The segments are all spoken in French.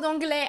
d'anglais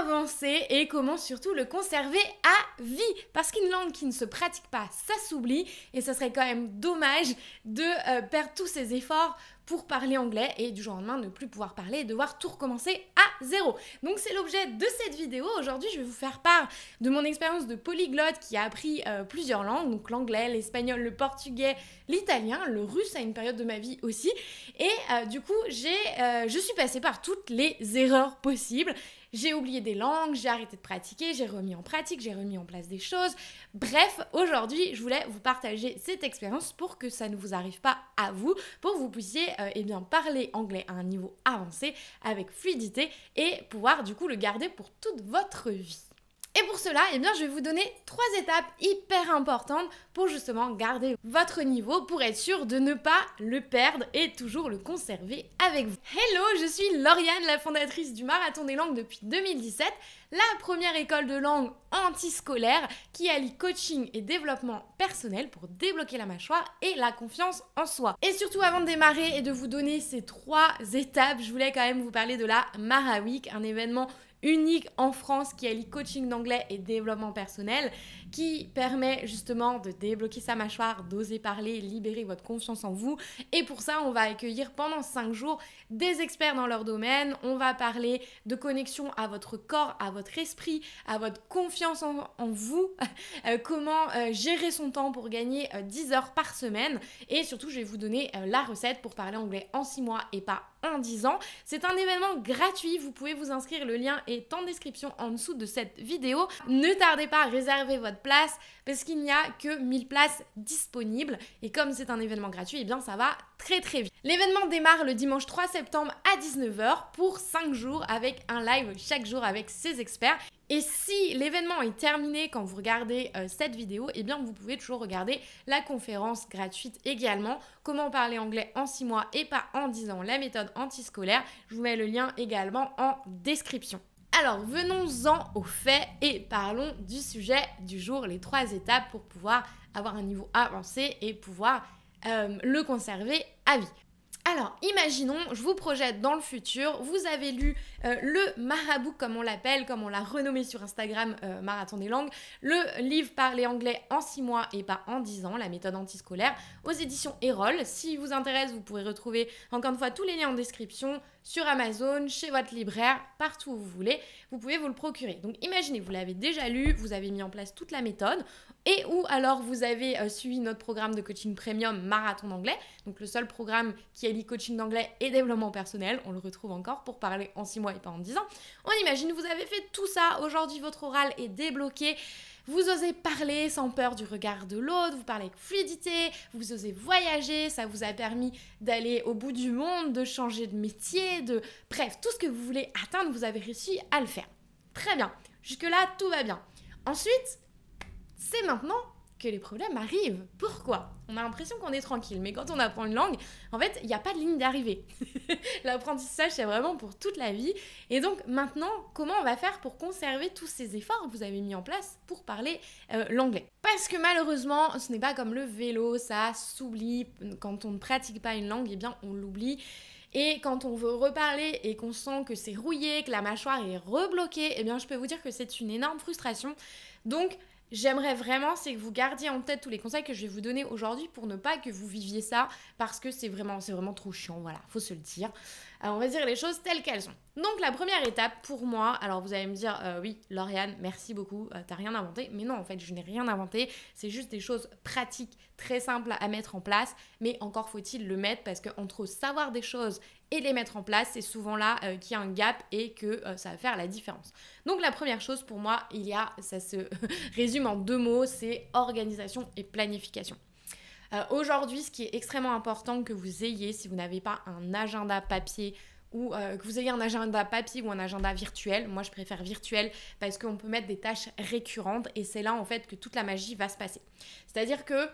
avancé et comment surtout le conserver à vie. Parce qu'une langue qui ne se pratique pas, ça s'oublie et ça serait quand même dommage de euh, perdre tous ses efforts pour parler anglais et du jour au lendemain ne plus pouvoir parler et devoir tout recommencer à zéro. Donc c'est l'objet de cette vidéo. Aujourd'hui, je vais vous faire part de mon expérience de polyglotte qui a appris euh, plusieurs langues, donc l'anglais, l'espagnol, le portugais, l'italien, le russe à une période de ma vie aussi. Et euh, du coup, j'ai, euh, je suis passée par toutes les erreurs possibles j'ai oublié des langues, j'ai arrêté de pratiquer, j'ai remis en pratique, j'ai remis en place des choses. Bref, aujourd'hui, je voulais vous partager cette expérience pour que ça ne vous arrive pas à vous, pour que vous puissiez euh, eh bien, parler anglais à un niveau avancé avec fluidité et pouvoir du coup le garder pour toute votre vie. Et pour cela, eh bien, je vais vous donner trois étapes hyper importantes pour justement garder votre niveau, pour être sûr de ne pas le perdre et toujours le conserver avec vous. Hello, je suis Lauriane, la fondatrice du Marathon des langues depuis 2017, la première école de langue antiscolaire qui allie coaching et développement personnel pour débloquer la mâchoire et la confiance en soi. Et surtout, avant de démarrer et de vous donner ces trois étapes, je voulais quand même vous parler de la Mara Week, un événement unique en France qui allie coaching d'anglais et développement personnel, qui permet justement de débloquer sa mâchoire, d'oser parler, libérer votre confiance en vous. Et pour ça, on va accueillir pendant 5 jours des experts dans leur domaine. On va parler de connexion à votre corps, à votre esprit, à votre confiance en, vous, euh, comment euh, gérer son temps pour gagner 10 euh, heures par semaine. Et surtout, je vais vous donner la recette pour parler anglais en 6 mois et pas en 10 ans. C'est un événement gratuit, vous pouvez vous inscrire, le lien est en description en dessous de cette vidéo. Ne tardez pas à réserver votre place parce qu'il n'y a que 1000 places disponibles et comme c'est un événement gratuit, eh bien ça va très très vite. L'événement démarre le dimanche 3 septembre à 19h pour 5 jours avec un live chaque jour avec ses experts et si l'événement est terminé quand vous regardez euh, cette vidéo, eh bien vous pouvez toujours regarder la conférence gratuite également, comment parler anglais en 6 mois et pas en 10 ans, la méthode antiscolaire. Je vous mets le lien également en description. Alors venons-en aux faits et parlons du sujet du jour, les trois étapes pour pouvoir avoir un niveau avancé et pouvoir euh, le conserver à vie. Alors, imaginons, je vous projette dans le futur, vous avez lu euh, le marabout, comme on l'appelle, comme on l'a renommé sur Instagram, euh, Marathon des langues, le livre Parler anglais en 6 mois et pas en 10 ans, la méthode antiscolaire, aux éditions Erol. Si vous intéresse, vous pourrez retrouver encore une fois tous les liens en description, sur Amazon, chez votre libraire, partout où vous voulez, vous pouvez vous le procurer. Donc imaginez, vous l'avez déjà lu, vous avez mis en place toute la méthode, et ou alors vous avez euh, suivi notre programme de coaching premium Marathon d'anglais, donc le seul programme qui allie coaching d'anglais et développement personnel, on le retrouve encore pour parler en 6 mois et pas en 10 ans. On imagine, vous avez fait tout ça, aujourd'hui votre oral est débloqué, vous osez parler sans peur du regard de l'autre, vous parlez avec fluidité, vous osez voyager, ça vous a permis d'aller au bout du monde, de changer de métier, de... Bref, tout ce que vous voulez atteindre, vous avez réussi à le faire. Très bien. Jusque-là, tout va bien. Ensuite, c'est maintenant que les problèmes arrivent. Pourquoi On a l'impression qu'on est tranquille, mais quand on apprend une langue, en fait, il n'y a pas de ligne d'arrivée. L'apprentissage, c'est vraiment pour toute la vie. Et donc maintenant, comment on va faire pour conserver tous ces efforts que vous avez mis en place pour parler euh, l'anglais Parce que malheureusement, ce n'est pas comme le vélo, ça s'oublie. Quand on ne pratique pas une langue, eh bien, on l'oublie. Et quand on veut reparler et qu'on sent que c'est rouillé, que la mâchoire est rebloquée, eh bien je peux vous dire que c'est une énorme frustration. Donc j'aimerais vraiment, c'est que vous gardiez en tête tous les conseils que je vais vous donner aujourd'hui pour ne pas que vous viviez ça parce que c'est vraiment, c'est vraiment trop chiant. Voilà, faut se le dire on va dire les choses telles qu'elles sont. Donc la première étape pour moi, alors vous allez me dire, euh, oui, Lauriane, merci beaucoup, euh, t'as rien inventé. Mais non, en fait, je n'ai rien inventé. C'est juste des choses pratiques, très simples à mettre en place. Mais encore faut-il le mettre parce que entre savoir des choses et les mettre en place, c'est souvent là euh, qu'il y a un gap et que ça va faire la différence. Donc la première chose pour moi, il y a, ça se résume en deux mots, c'est organisation et planification. Euh, aujourd'hui, ce qui est extrêmement important que vous ayez, si vous n'avez pas un agenda papier, ou euh, que vous ayez un agenda papier ou un agenda virtuel. Moi, je préfère virtuel parce qu'on peut mettre des tâches récurrentes et c'est là en fait que toute la magie va se passer. C'est-à-dire que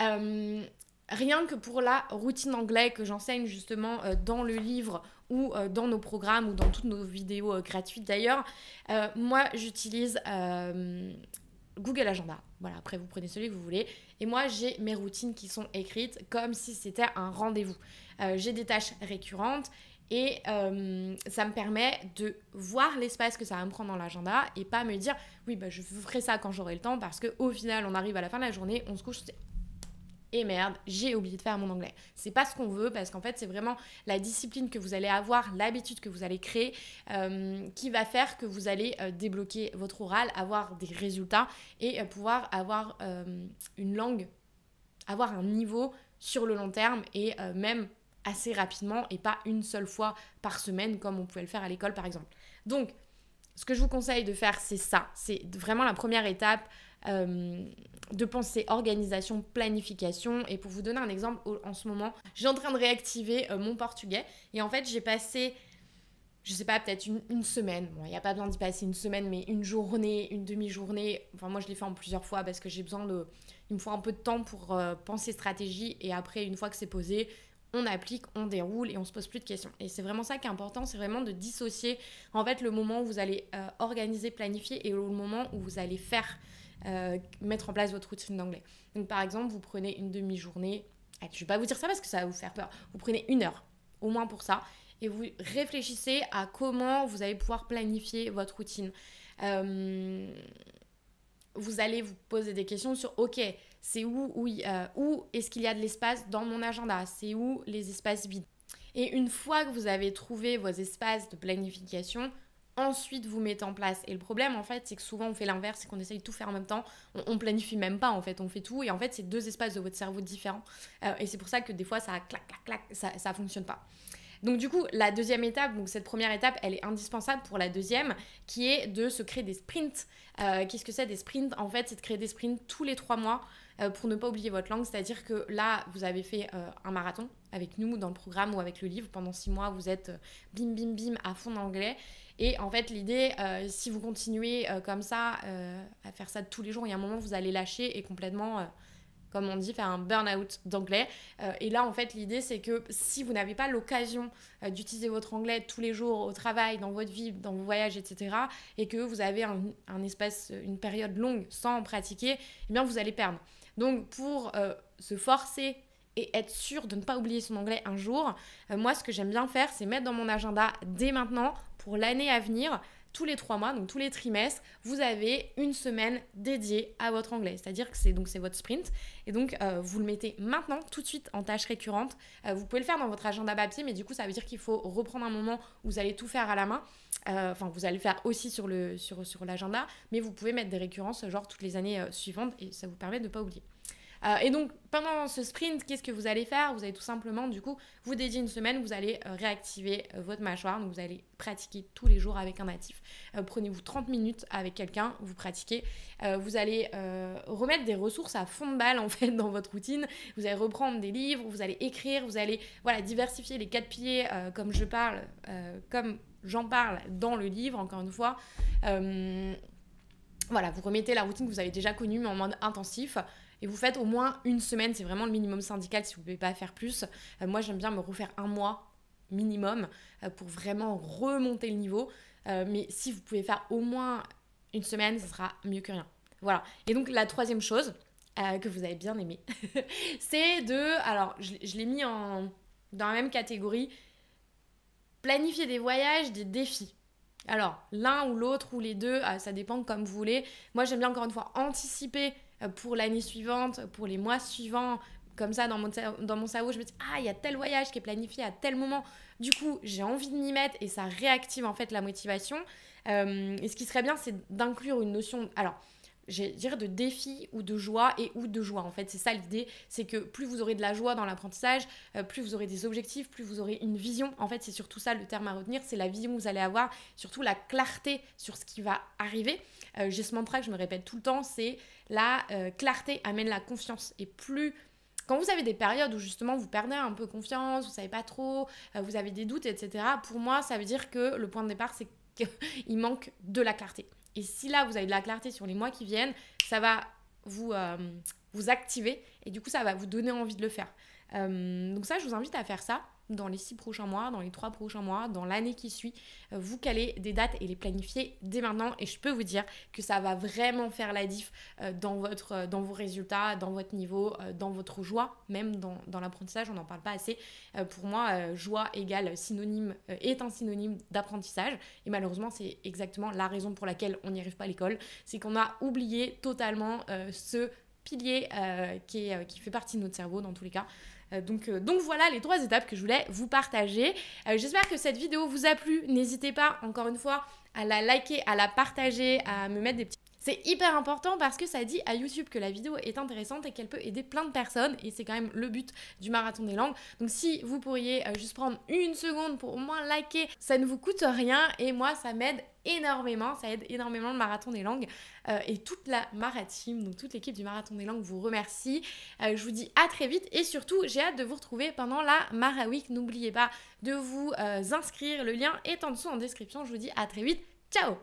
euh, rien que pour la routine anglais que j'enseigne justement dans le livre ou dans nos programmes ou dans toutes nos vidéos gratuites d'ailleurs, moi j'utilise Google Agenda. Voilà, après vous prenez celui que vous voulez. Et moi, j'ai mes routines qui sont écrites comme si c'était un rendez-vous. Euh, j'ai des tâches récurrentes et euh, ça me permet de voir l'espace que ça va me prendre dans l'agenda et pas me dire oui, bah, je ferai ça quand j'aurai le temps parce que au final, on arrive à la fin de la journée, on se couche, et merde, j'ai oublié de faire mon anglais. C'est pas ce qu'on veut parce qu'en fait, c'est vraiment la discipline que vous allez avoir, l'habitude que vous allez créer euh, qui va faire que vous allez euh, débloquer votre oral, avoir des résultats et euh, pouvoir avoir une langue, avoir un niveau sur le long terme et même assez rapidement et pas une seule fois par semaine comme on pouvait le faire à l'école par exemple. Donc, ce que je vous conseille de faire, c'est ça. C'est vraiment la première étape. Euh, de penser organisation, planification. Et pour vous donner un exemple, en ce moment, j'ai en train de réactiver euh, mon portugais. Et en fait, j'ai passé, je sais pas, peut-être une, semaine. Bon, il n'y a pas besoin d'y passer une semaine, mais une journée, une demi-journée. Enfin, moi, je l'ai fait en plusieurs fois parce que j'ai besoin de. Il me faut un peu de temps pour euh, penser stratégie. Et après, une fois que c'est posé, on applique, on déroule et on se pose plus de questions. Et c'est vraiment ça qui est important, c'est vraiment de dissocier en fait le moment où vous allez organiser, planifier et le moment où vous allez faire. Euh, mettre en place votre routine d'anglais. Donc par exemple, vous prenez une demi-journée, je ne vais pas vous dire ça parce que ça va vous faire peur, vous prenez une heure au moins pour ça, et vous réfléchissez à comment vous allez pouvoir planifier votre routine. Euh, vous allez vous poser des questions sur, ok, c'est où, où, où est-ce qu'il y a de l'espace dans mon agenda, c'est où les espaces vides. Et une fois que vous avez trouvé vos espaces de planification, ensuite vous mettez en place. Et le problème en fait, c'est que souvent on fait l'inverse, c'est qu'on essaye de tout faire en même temps, on, planifie même pas en fait, on fait tout et en fait c'est deux espaces de votre cerveau différents. Euh, et c'est pour ça que des fois ça clac clac clac, ça, fonctionne pas. Donc du coup, la deuxième étape, donc cette première étape, elle est indispensable pour la deuxième, qui est de se créer des sprints. Euh, qu'est-ce que c'est des sprints En fait, c'est de créer des sprints tous les trois mois euh, pour ne pas oublier votre langue. C'est-à-dire que là, vous avez fait euh, un marathon avec nous dans le programme ou avec le livre. Pendant six mois, vous êtes euh, bim, bim, bim à fond d'anglais. Et en fait, l'idée, si vous continuez comme ça, à faire ça tous les jours, il y a un moment, vous allez lâcher et complètement comme on dit, faire un burn-out d'anglais. et là, en fait, l'idée, c'est que si vous n'avez pas l'occasion d'utiliser votre anglais tous les jours au travail, dans votre vie, dans vos voyages, etc., et que vous avez un, un espace, une période longue sans en pratiquer, eh bien, vous allez perdre. Donc pour euh, se forcer et être sûr de ne pas oublier son anglais un jour, euh, moi ce que j'aime bien faire, c'est mettre dans mon agenda dès maintenant pour l'année à venir tous les trois mois, donc tous les trimestres, vous avez une semaine dédiée à votre anglais. C'est-à-dire que c'est donc c'est votre sprint. Et donc euh, vous le mettez maintenant, tout de suite, en tâche récurrente. Euh, vous pouvez le faire dans votre agenda papier, mais du coup ça veut dire qu'il faut reprendre un moment où vous allez tout faire à la main. Euh, enfin, vous allez le faire aussi sur, le, sur, sur l'agenda, mais vous pouvez mettre des récurrences genre toutes les années suivantes et ça vous permet de ne pas oublier. Euh, et donc, pendant ce sprint, qu'est-ce que vous allez faire Vous allez tout simplement, du coup, vous dédier une semaine, vous allez euh, réactiver euh, votre mâchoire. Donc, vous allez pratiquer tous les jours avec un natif. Prenez-vous 30 minutes avec quelqu'un, vous pratiquez. vous allez remettre des ressources à fond de balle, en fait, dans votre routine. Vous allez reprendre des livres, vous allez écrire, vous allez, voilà, diversifier les quatre pieds comme je parle, comme j'en parle dans le livre, encore une fois. Voilà, vous remettez la routine que vous avez déjà connue, mais en mode intensif. Et vous faites au moins une semaine, c'est vraiment le minimum syndical si vous ne pouvez pas faire plus. Euh, moi, j'aime bien me refaire un mois minimum euh, pour vraiment remonter le niveau. Euh, mais si vous pouvez faire au moins une semaine, ce sera mieux que rien. Voilà. Et donc, la troisième chose que vous avez bien aimé, c'est de. Alors, je, l'ai mis en, dans la même catégorie planifier des voyages, des défis. Alors, l'un ou l'autre ou les deux, euh, ça dépend comme vous voulez. Moi, j'aime bien encore une fois anticiper euh, pour l'année suivante, pour les mois suivants. Comme ça, dans mon, dans mon cerveau, je me dis, ah, il y a tel voyage qui est planifié à tel moment. Du coup, j'ai envie de m'y mettre et ça réactive en fait la motivation. Euh, et ce qui serait bien, c'est d'inclure une notion... Alors, je dirais de défi ou de joie et ou de joie en fait. C'est ça l'idée, c'est que plus vous aurez de la joie dans l'apprentissage, euh, plus vous aurez des objectifs, plus vous aurez une vision. En fait, c'est surtout ça le terme à retenir, c'est la vision que vous allez avoir, surtout la clarté sur ce qui va arriver. Euh, j'ai ce mantra que je me répète tout le temps, c'est la euh, clarté amène la confiance et plus quand vous avez des périodes où justement vous perdez un peu confiance, vous savez pas trop, vous avez des doutes, etc., pour moi ça veut dire que le point de départ c'est qu'il manque de la clarté. Et si là, vous avez de la clarté sur les mois qui viennent, ça va vous, euh, vous activer et du coup, ça va vous donner envie de le faire. Euh, donc ça, je vous invite à faire ça dans les six prochains mois, dans les trois prochains mois, dans l'année qui suit, euh, vous caler des dates et les planifier dès maintenant. Et je peux vous dire que ça va vraiment faire la diff euh, dans, votre, euh, dans vos résultats, dans votre niveau, dans votre joie, même dans, l'apprentissage, on n'en parle pas assez. Pour moi, joie égale synonyme, est un synonyme d'apprentissage. Et malheureusement, c'est exactement la raison pour laquelle on n'y arrive pas à l'école. C'est qu'on a oublié totalement ce pilier qui, est, qui fait partie de notre cerveau dans tous les cas. Euh, euh, donc, voilà les trois étapes que je voulais vous partager. Euh, j'espère que cette vidéo vous a plu. N'hésitez pas, encore une fois, à la liker, à la partager, à me mettre des petits c'est hyper important parce que ça dit à YouTube que la vidéo est intéressante et qu'elle peut aider plein de personnes et c'est quand même le but du marathon des langues. Donc si vous pourriez euh, juste prendre une seconde pour au moins liker, ça ne vous coûte rien et moi ça m'aide énormément, ça aide énormément le marathon des langues euh, et toute la Maratime, donc toute l'équipe du marathon des langues vous remercie. Euh, je vous dis à très vite et surtout j'ai hâte de vous retrouver pendant la Mara Week. N'oubliez pas de vous inscrire, le lien est en dessous en description. Je vous dis à très vite, ciao